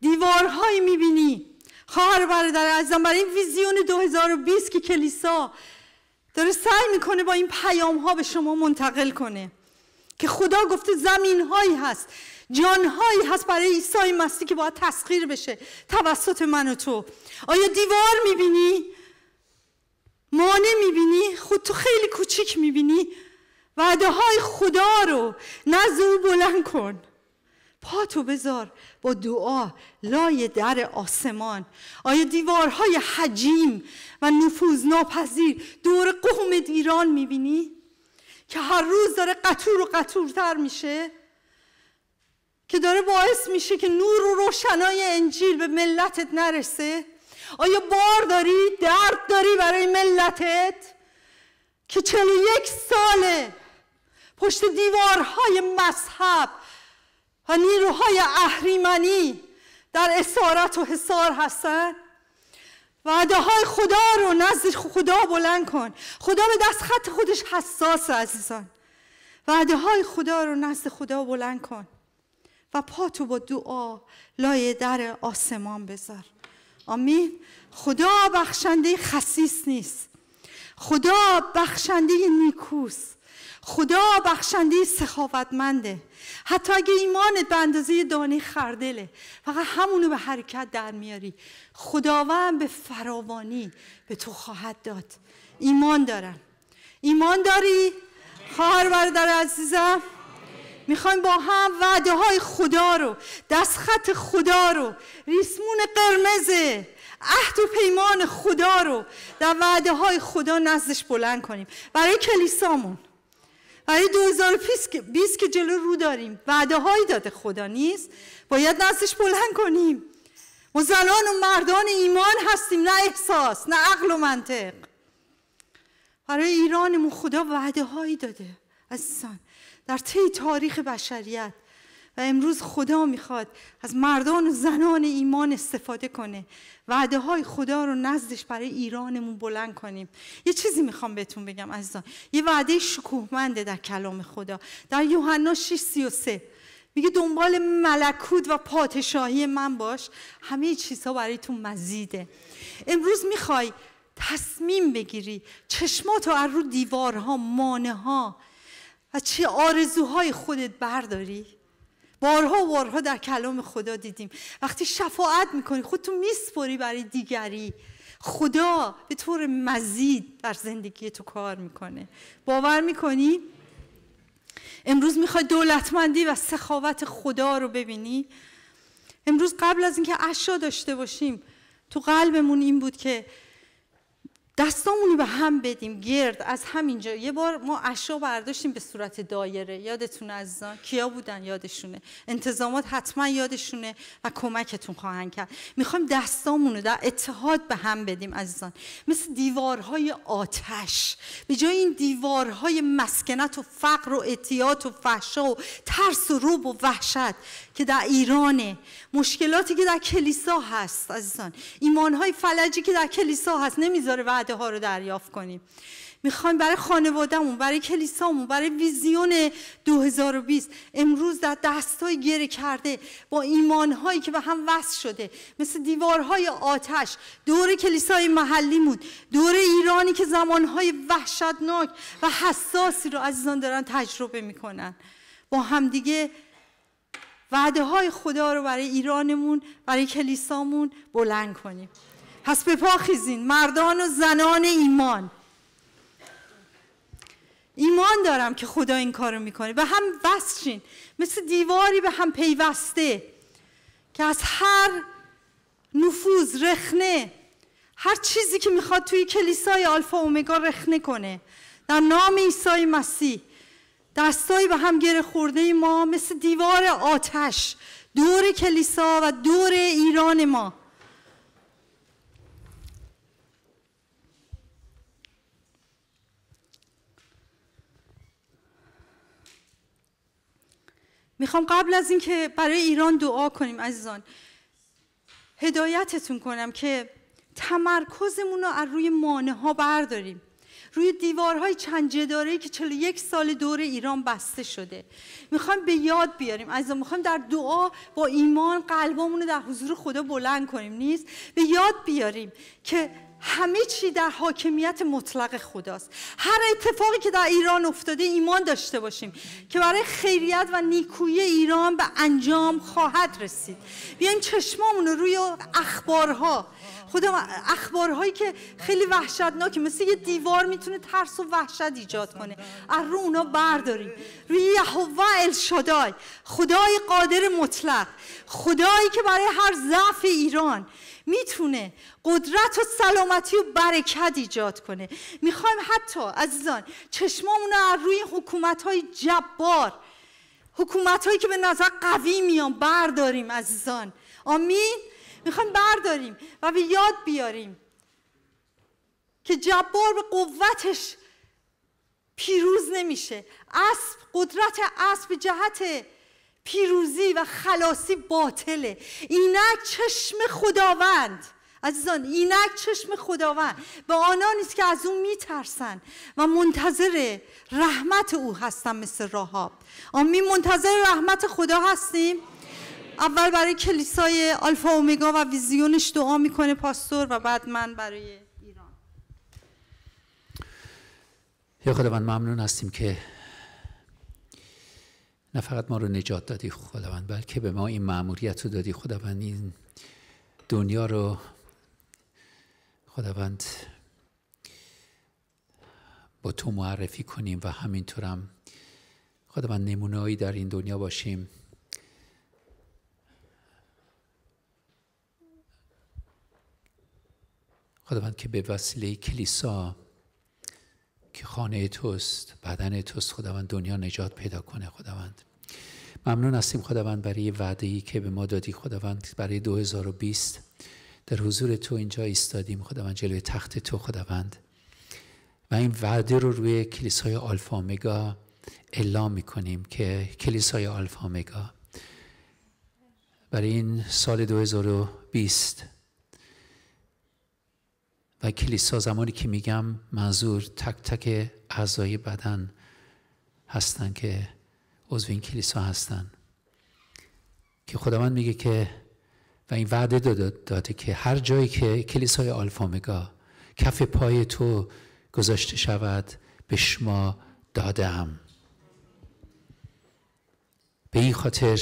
دیوارهایی میبینی خواهر برادر عزیزم برای این ویزیون 2020 که کلیسا داره سعی میکنه با این پیام ها به شما منتقل کنه که خدا گفته زمین هایی هست جان هایی هست برای عیسی مسیح که باید تسخیر بشه توسط من و تو آیا دیوار میبینی؟ مانع میبینی؟ خود تو خیلی کوچیک میبینی؟ وعده های خدا رو نزد بلند کن پاتو بذار با دعا لای در آسمان آیا دیوارهای حجیم و نفوذ ناپذیر دور قوم ایران میبینی؟ که هر روز داره قطور و قطورتر میشه که داره باعث میشه که نور و روشنای انجیل به ملتت نرسه آیا بار داری؟ درد داری برای ملتت؟ که چلو یک ساله پشت دیوارهای مذهب و نیروهای اهریمنی در اسارت و حصار هستند وعده های خدا رو نزد خدا بلند کن خدا به دست خط خودش حساس عزیزان وعده های خدا رو نزد خدا بلند کن و پاتو با دعا لای در آسمان بذار آمین خدا بخشنده خصیص نیست خدا بخشنده نیکوس خدا بخشنده سخاوتمنده حتی اگه ایمانت به اندازه دانه خردله فقط همونو به حرکت در میاری خداوند به فراوانی به تو خواهد داد ایمان دارم ایمان داری؟ خواهر برادر عزیزم میخوایم با هم وعده های خدا رو دستخط خدا رو ریسمون قرمز عهد و پیمان خدا رو در وعده های خدا نزدش بلند کنیم برای کلیسامون برای یعنی 2020 که جلو رو داریم وعده هایی داده خدا نیست باید دستش بلند کنیم ما زنان و مردان ایمان هستیم نه احساس نه عقل و منطق برای ایرانمون خدا وعده هایی داده عزیزان در طی تاریخ بشریت امروز خدا میخواد از مردان و زنان ایمان استفاده کنه وعده های خدا رو نزدش برای ایرانمون بلند کنیم یه چیزی میخوام بهتون بگم عزیزان یه وعده شکوهمنده در کلام خدا در یوحنا 6:33 میگه دنبال ملکوت و پادشاهی من باش همه چیزها برای تو مزیده امروز میخوای تصمیم بگیری چشماتو ار از رو دیوارها مانه ها و چه آرزوهای خودت برداری بارها و بارها در کلام خدا دیدیم وقتی شفاعت میکنی خودتو میسپری برای دیگری خدا به طور مزید در زندگی تو کار میکنه باور میکنی امروز میخوای دولتمندی و سخاوت خدا رو ببینی امروز قبل از اینکه اشا داشته باشیم تو قلبمون این بود که دستامونو به هم بدیم گرد از همینجا یه بار ما اشیا برداشتیم به صورت دایره یادتون عزیزان کیا بودن یادشونه انتظامات حتما یادشونه و کمکتون خواهند کرد میخوایم دستامونو رو در اتحاد به هم بدیم عزیزان مثل دیوارهای آتش به جای این دیوارهای مسکنت و فقر و اعتیاط و فحشا و ترس و روب و وحشت که در ایرانه مشکلاتی که در کلیسا هست عزیزان ایمانهای فلجی که در کلیسا هست نمیذاره وعده وعده رو دریافت کنیم میخوایم برای خانوادهمون برای کلیسامون برای ویزیون 2020 امروز در دستای گره کرده با هایی که به هم وصل شده مثل دیوارهای آتش دور کلیسای محلیمون دور ایرانی که زمانهای وحشتناک و حساسی رو عزیزان دارن تجربه میکنن با همدیگه وعده های خدا رو برای ایرانمون برای کلیسامون بلند کنیم پس به پا خیزین مردان و زنان ایمان ایمان دارم که خدا این کارو میکنه به هم وصلین مثل دیواری به هم پیوسته که از هر نفوذ رخنه هر چیزی که میخواد توی کلیسای آلفا اومگا رخنه کنه در نام عیسی مسیح دستایی به هم گره خورده ما مثل دیوار آتش دور کلیسا و دور ایران ما میخوام قبل از اینکه برای ایران دعا کنیم عزیزان هدایتتون کنم که تمرکزمون رو از روی مانه ها برداریم روی دیوارهای چند جداره که 41 سال دور ایران بسته شده میخوام به یاد بیاریم از میخوام در دعا با ایمان قلبمون رو در حضور خدا بلند کنیم نیست به یاد بیاریم که همه چی در حاکمیت مطلق خداست هر اتفاقی که در ایران افتاده ایمان داشته باشیم که برای خیریت و نیکویی ایران به انجام خواهد رسید بیایم چشمامون رو روی اخبارها خدا اخبارهایی که خیلی وحشتناکه مثل یه دیوار میتونه ترس و وحشت ایجاد کنه از رو اونا برداریم روی یهوه الشدای خدای قادر مطلق خدایی که برای هر ضعف ایران میتونه قدرت و سلامتی و برکت ایجاد کنه میخوایم حتی عزیزان چشمامون رو از روی حکومت های جبار حکومت هایی که به نظر قوی میان برداریم عزیزان آمین میخوایم برداریم و به یاد بیاریم که جبار به قوتش پیروز نمیشه اسب قدرت اسب جهت پیروزی و خلاصی باطله اینک چشم خداوند عزیزان اینک چشم خداوند به آنانی نیست که از اون میترسن و منتظر رحمت او هستن مثل راهاب آمین منتظر رحمت خدا هستیم اول برای کلیسای آلفا اومگا و ویزیونش دعا میکنه پاستور و بعد من برای ایران یا خداوند ممنون هستیم که نه فقط ما رو نجات دادی خداوند بلکه به ما این معموریت رو دادی خداوند این دنیا رو خداوند با تو معرفی کنیم و همینطورم خداوند نمونههایی در این دنیا باشیم خداوند که به وسیله کلیسا که خانه توست بدن توست خداوند دنیا نجات پیدا کنه خداوند ممنون هستیم خداوند برای وعده ای که به ما دادی خداوند برای 2020 در حضور تو اینجا ایستادیم خداوند جلوی تخت تو خداوند و این وعده رو روی کلیسای آلفا مگا اعلام میکنیم که کلیسای آلفا مگا برای این سال 2020 و کلیسا زمانی که میگم منظور تک تک اعضای بدن هستن که عضو این کلیسا هستن که خداوند میگه که و این وعده داده, داده که هر جایی که کلیسای آلفامگا کف پای تو گذاشته شود به شما دادم به این خاطر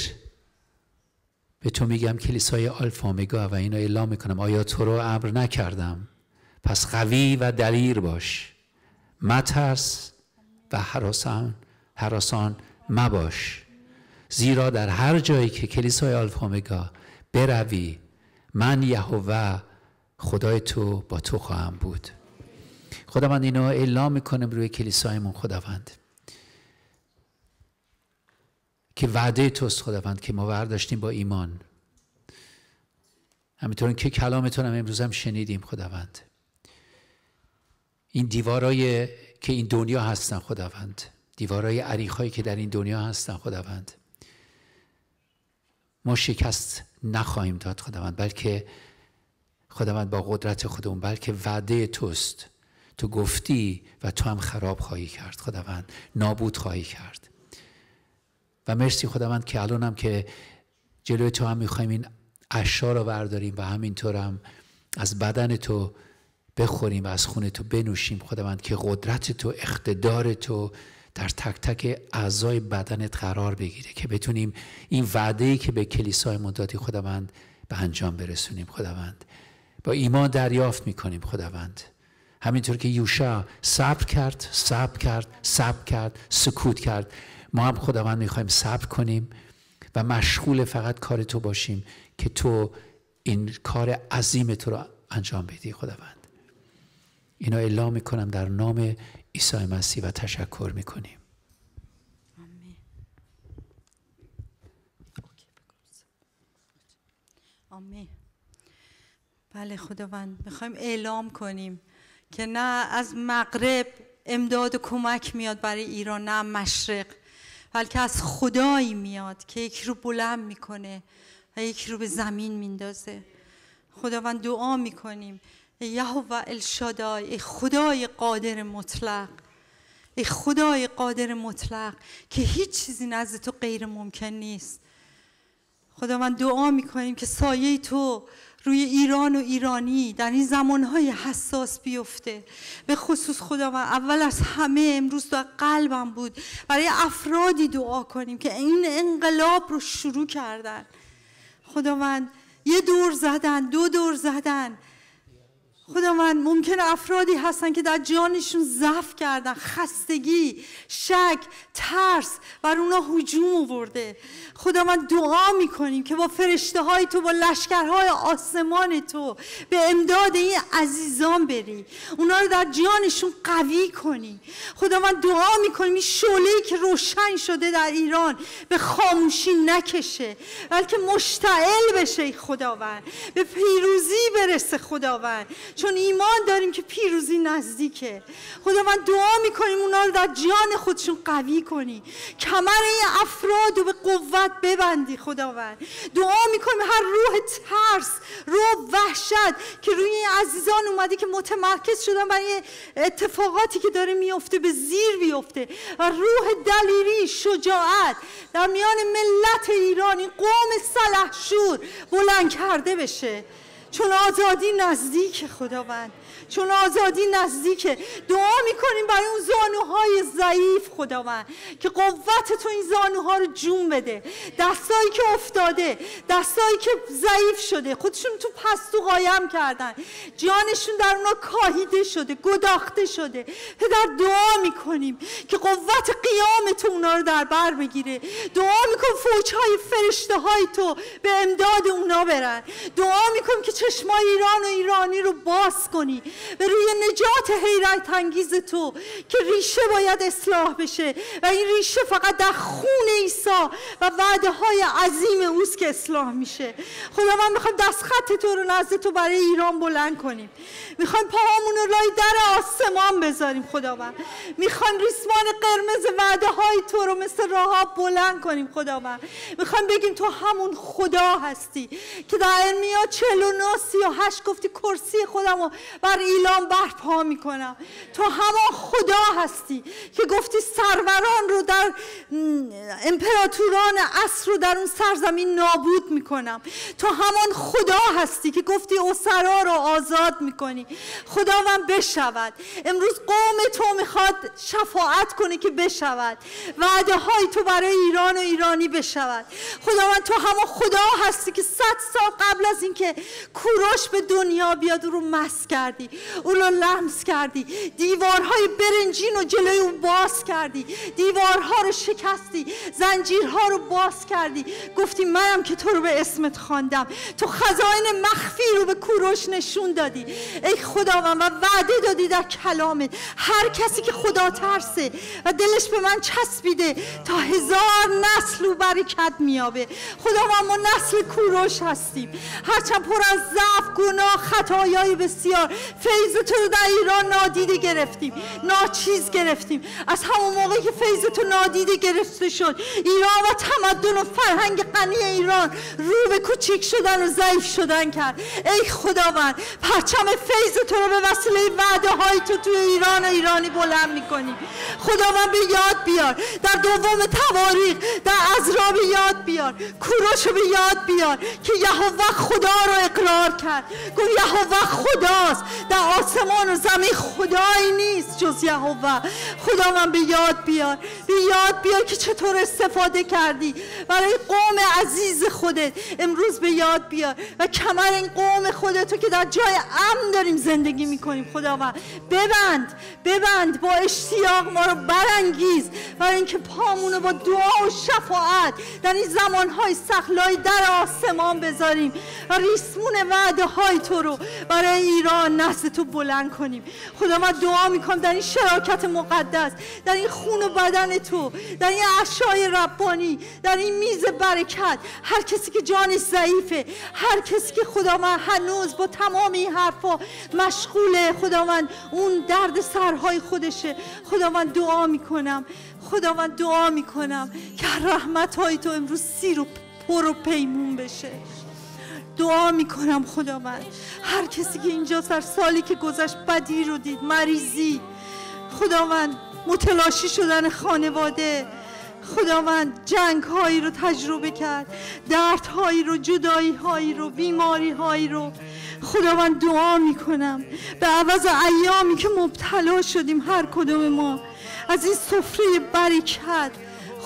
به تو میگم کلیسای آلفامگا و اینو اعلام میکنم آیا تو رو امر نکردم پس قوی و دلیر باش مترس و حراسان حراسان مباش زیرا در هر جایی که کلیسای آلفا بروی من یهوه خدای تو با تو خواهم بود خداوند اینو اعلام میکنم روی کلیسایمون خداوند که وعده توست خداوند که ما برداشتیم با ایمان همینطور که کلامتون هم امروز هم شنیدیم خداوند این دیوارای که این دنیا هستن خداوند دیوارای هایی که در این دنیا هستن خداوند ما شکست نخواهیم داد خداوند بلکه خداوند با قدرت خودمون بلکه وعده توست تو گفتی و تو هم خراب خواهی کرد خداوند نابود خواهی کرد و مرسی خداوند که الانم که جلوی تو هم میخوایم این اشا رو برداریم و همینطور هم از بدن تو بخوریم و از خون تو بنوشیم خداوند که قدرت تو اقتدار تو در تک تک اعضای بدنت قرار بگیره که بتونیم این وعده ای که به کلیسای مدادی خداوند به انجام برسونیم خداوند با ایمان دریافت میکنیم خداوند همینطور که یوشا صبر کرد صبر کرد صبر کرد سکوت کرد ما هم خداوند میخوایم صبر کنیم و مشغول فقط کار تو باشیم که تو این کار عظیم تو را انجام بدی خداوند اینا اعلام میکنم در نام عیسی مسیح و تشکر میکنیم آمین بله خداوند میخوایم اعلام کنیم که نه از مغرب امداد و کمک میاد برای ایران نه مشرق بلکه از خدایی میاد که یکی رو بلند میکنه و یکی رو به زمین میندازه خداوند دعا میکنیم یهوه الشادای ای خدای قادر مطلق ای خدای قادر مطلق که هیچ چیزی نزد تو غیر ممکن نیست خدا من دعا میکنیم که سایه تو روی ایران و ایرانی در این زمانهای حساس بیفته به خصوص خدا اول از همه امروز در قلبم بود برای افرادی دعا کنیم که این انقلاب رو شروع کردن خدا یه دور زدن دو دور زدن من ممکن افرادی هستن که در جانشون ضعف کردن خستگی شک ترس بر اونا هجوم خدا من دعا میکنیم که با فرشته های تو با لشکرهای آسمان تو به امداد این عزیزان بری اونا رو در جانشون قوی کنی من دعا میکنیم این شعله که روشن شده در ایران به خاموشی نکشه بلکه مشتعل بشه خداوند به پیروزی برسه خداوند چون ایمان داریم که پیروزی نزدیکه خداوند دعا میکنیم اونا رو در جان خودشون قوی کنی کمر این افراد رو به قوت ببندی خداوند دعا میکنیم هر روح ترس روح وحشت که روی این عزیزان اومده که متمرکز شدن برای اتفاقاتی که داره میفته به زیر بیفته و روح دلیری شجاعت در میان ملت ایرانی این قوم سلحشور بلند کرده بشه چون آزادی نزدیک خداوند چون آزادی نزدیکه دعا میکنیم برای اون زانوهای ضعیف خداوند که قوت تو این زانوها رو جون بده دستایی که افتاده دستایی که ضعیف شده خودشون تو پستو قایم کردن جانشون در اونا کاهیده شده گداخته شده پدر دعا میکنیم که قوت قیام تو اونا رو در بر بگیره دعا میکن فوجهای فرشته های تو به امداد اونا برن دعا میکن که چشمای ایران و ایرانی رو باز کنی به روی نجات حیرت انگیز تو که ریشه باید اصلاح بشه و این ریشه فقط در خون عیسی و وعده های عظیم اوست که اصلاح میشه خدا من میخوام دست خط تو رو نزد تو برای ایران بلند کنیم میخوایم پاهامون رو لای در آسمان بذاریم خداوند میخوایم ریسمان قرمز وعده های تو رو مثل راها بلند کنیم خداوند میخوایم بگیم تو همون خدا هستی که در ارمیا 49 38 گفتی کرسی خودم رو بر ایلام برپا میکنم تو همان خدا هستی که گفتی سروران رو در امپراتوران عصر رو در اون سرزمین نابود میکنم تو همان خدا هستی که گفتی اسرا رو آزاد میکنی خداوند بشود امروز قوم تو میخواد شفاعت کنه که بشود وعده های تو برای ایران و ایرانی بشود خداوند تو همان خدا هستی که صد سال قبل از اینکه کوروش به دنیا بیاد رو مس کردی اون رو لمس کردی دیوارهای برنجین رو جلوی اون باز کردی دیوارها رو شکستی زنجیرها رو باز کردی گفتی منم که تو رو به اسمت خواندم تو خزائن مخفی رو به کوروش نشون دادی ای خداوند و وعده دادی در کلامت هر کسی که خدا ترسه و دلش به من چسبیده تا هزار نسل و برکت میابه خداوند ما نسل کوروش هستیم هرچند پر از ضعف گناه خطایای بسیار فیض تو رو در ایران نادیده گرفتیم ناچیز گرفتیم از همون موقعی که فیض تو نادیده گرفته شد ایران و تمدن و فرهنگ غنی ایران رو به کوچیک شدن و ضعیف شدن کرد ای خداوند پرچم فیض تو رو به وسیله وعده های تو توی ایران و ایرانی بلند میکنیم خداوند به یاد بیار در دوم تواریخ در ازرا به یاد بیار کوروش رو به یاد بیار که یهوه خدا رو اقرار کرد گفت یهوه خداست آسمان و زمین خدایی نیست جز یهوه خدا من به یاد بیار به یاد بیار که چطور استفاده کردی برای قوم عزیز خودت امروز به یاد بیار و کمر این قوم خودتو که در جای امن داریم زندگی میکنیم خداوند ببند ببند با اشتیاق ما رو برانگیز برای اینکه رو با دعا و شفاعت در این زمانهای سخلای در آسمان بذاریم و ریسمون وعده های تو رو برای ایران تو بلند کنیم خدا من دعا میکنم در این شراکت مقدس در این خون و بدن تو در این عشای ربانی در این میز برکت هر کسی که جانش ضعیفه هر کسی که خدا من هنوز با تمام این حرفا مشغوله خدا من اون درد سرهای خودشه خدا من دعا میکنم خدا من دعا میکنم که رحمت های تو امروز سیر و پر و پیمون بشه دعا میکنم خداوند هر کسی که اینجا در سالی که گذشت بدی رو دید مریضی خداوند متلاشی شدن خانواده خداوند جنگ هایی رو تجربه کرد درد هایی رو جدایی هایی رو بیماری هایی رو خداوند دعا میکنم به عوض ایامی که مبتلا شدیم هر کدوم ما از این سفره برکت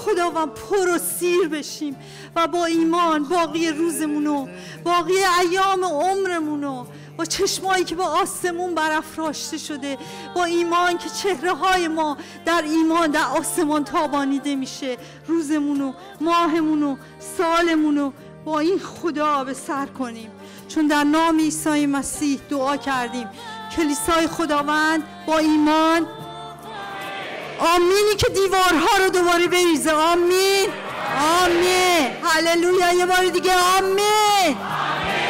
خداوند پر و سیر بشیم و با ایمان باقی روزمونو باقی ایام عمرمونو با چشمایی که با آسمون برافراشته شده با ایمان که چهره های ما در ایمان در آسمان تابانیده میشه روزمونو ماهمونو سالمونو با این خدا به سر کنیم چون در نام عیسی مسیح دعا کردیم کلیسای خداوند با ایمان آمینی که دیوارها رو دوباره بریزه آمین آمین هللویا یه بار دیگه آمین